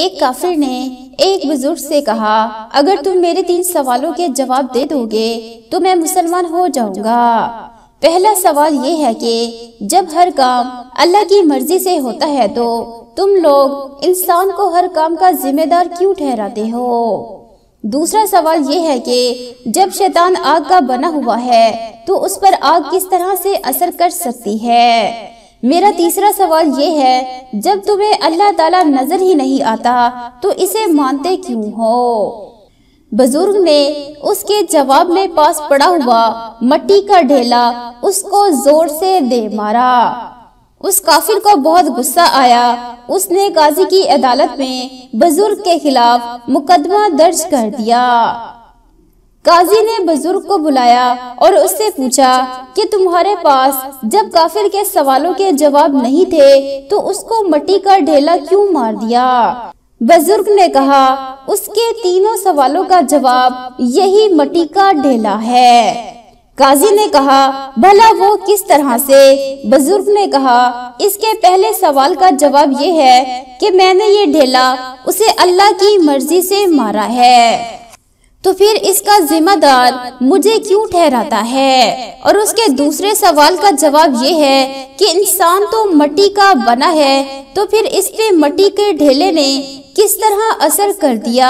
एक काफिर ने एक बुजुर्ग से कहा अगर तुम मेरे तीन सवालों के जवाब दे दोगे तो मैं मुसलमान हो जाऊंगा पहला सवाल ये है कि जब हर काम अल्लाह की मर्जी से होता है तो तुम लोग इंसान को हर काम का जिम्मेदार क्यों ठहराते हो दूसरा सवाल ये है कि जब शैतान आग का बना हुआ है तो उस पर आग किस तरह से असर कर सकती है मेरा तीसरा सवाल ये है जब तुम्हें अल्लाह ताला नजर ही नहीं आता तो इसे मानते क्यों हो बुजुर्ग ने उसके जवाब में पास पड़ा हुआ मट्टी का ढेला उसको जोर से दे मारा उस काफिर को बहुत गुस्सा आया उसने काजी की अदालत में बुजुर्ग के खिलाफ मुकदमा दर्ज कर दिया काजी ने बुजुर्ग को बुलाया और उससे पूछा कि तुम्हारे पास जब काफिर के सवालों के जवाब नहीं थे तो उसको मट्टी का ढेला क्यों मार दिया बुजुर्ग ने कहा उसके तीनों सवालों का जवाब यही मट्टी का ढेला है काजी ने कहा भला वो किस तरह से बुजुर्ग ने कहा इसके पहले सवाल का जवाब ये है कि मैंने ये ढेला उसे अल्लाह की मर्जी से मारा है तो फिर इसका जिम्मेदार मुझे क्यों ठहराता है और उसके दूसरे सवाल का जवाब ये है कि इंसान तो मट्टी का बना है तो फिर इस पे मट्टी के ढेले ने किस तरह असर कर दिया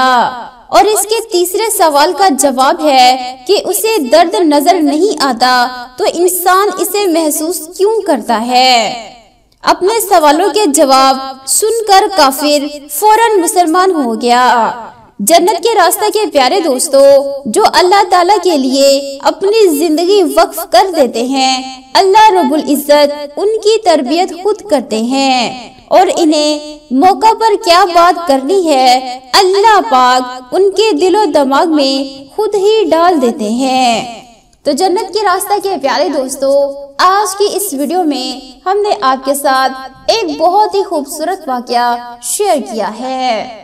और इसके तीसरे सवाल का जवाब है कि उसे दर्द नजर नहीं आता तो इंसान इसे महसूस क्यों करता है अपने सवालों के जवाब सुनकर काफिर फौरन मुसलमान हो गया जन्नत के रास्ते के प्यारे दोस्तों जो अल्लाह ताला के लिए अपनी जिंदगी वक्फ कर देते हैं अल्लाह रबुल इज़्ज़त उनकी तरबियत खुद करते हैं और इन्हें मौका पर क्या बात करनी है अल्लाह पाक उनके दिलो दिमाग में खुद ही डाल देते हैं तो जन्नत के रास्ता के प्यारे दोस्तों आज की इस वीडियो में हमने आपके साथ एक बहुत ही खूबसूरत वाक्य शेयर किया है